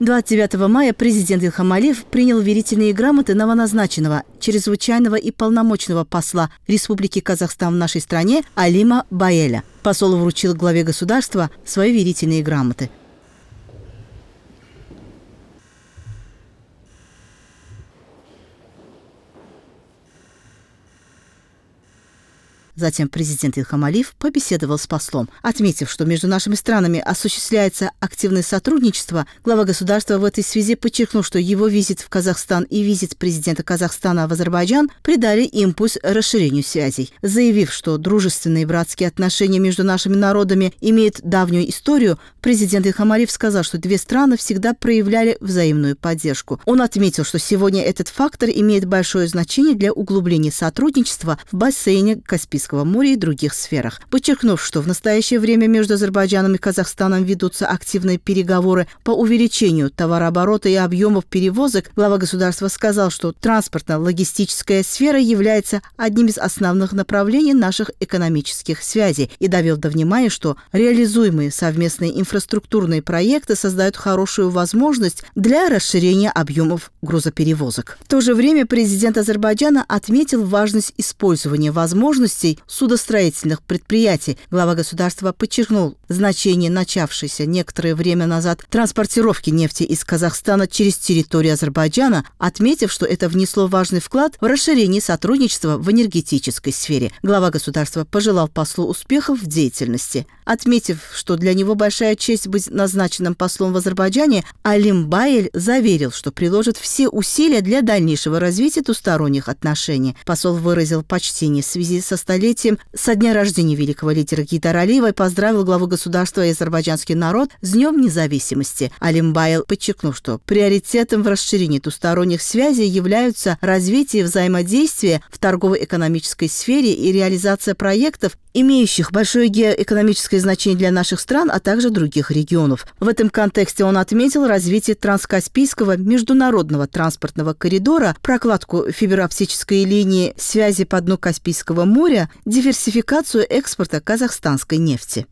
29 мая президент Илхам Алиев принял верительные грамоты новоназначенного, чрезвычайного и полномочного посла Республики Казахстан в нашей стране Алима Баэля. Посол вручил главе государства свои верительные грамоты – Затем президент Илхам Алиев побеседовал с послом. Отметив, что между нашими странами осуществляется активное сотрудничество, глава государства в этой связи подчеркнул, что его визит в Казахстан и визит президента Казахстана в Азербайджан придали импульс расширению связей, заявив, что дружественные братские отношения между нашими народами имеют давнюю историю, президент Илхам Алиев сказал, что две страны всегда проявляли взаимную поддержку. Он отметил, что сегодня этот фактор имеет большое значение для углубления сотрудничества в бассейне Каспийского Каспийского моря и других сферах. Подчеркнув, что в настоящее время между Азербайджаном и Казахстаном ведутся активные переговоры по увеличению товарооборота и объемов перевозок, глава государства сказал, что транспортно-логистическая сфера является одним из основных направлений наших экономических связей и довел до внимания, что реализуемые совместные инфраструктурные проекты создают хорошую возможность для расширения объемов грузоперевозок. В то же время президент Азербайджана отметил важность использования возможностей судостроительных предприятий. Глава государства подчеркнул значение начавшейся некоторое время назад транспортировки нефти из Казахстана через территорию Азербайджана, отметив, что это внесло важный вклад в расширение сотрудничества в энергетической сфере. Глава государства пожелал послу успехов в деятельности, отметив, что для него большая честь быть назначенным послом в Азербайджане, Алим Байль заверил, что приложит все усилия для дальнейшего развития двусторонних отношений. Посол выразил почтение в связи со столетием 75 со дня рождения великого лидера Гидара Алиева поздравил главу государства и азербайджанский народ с Днем независимости. Алимбайл подчеркнул, что приоритетом в расширении двусторонних связей являются развитие взаимодействия в торгово-экономической сфере и реализация проектов, имеющих большое геоэкономическое значение для наших стран, а также других регионов. В этом контексте он отметил развитие транскаспийского международного транспортного коридора, прокладку фибероптической линии связи по дну Каспийского моря диверсификацию экспорта казахстанской нефти.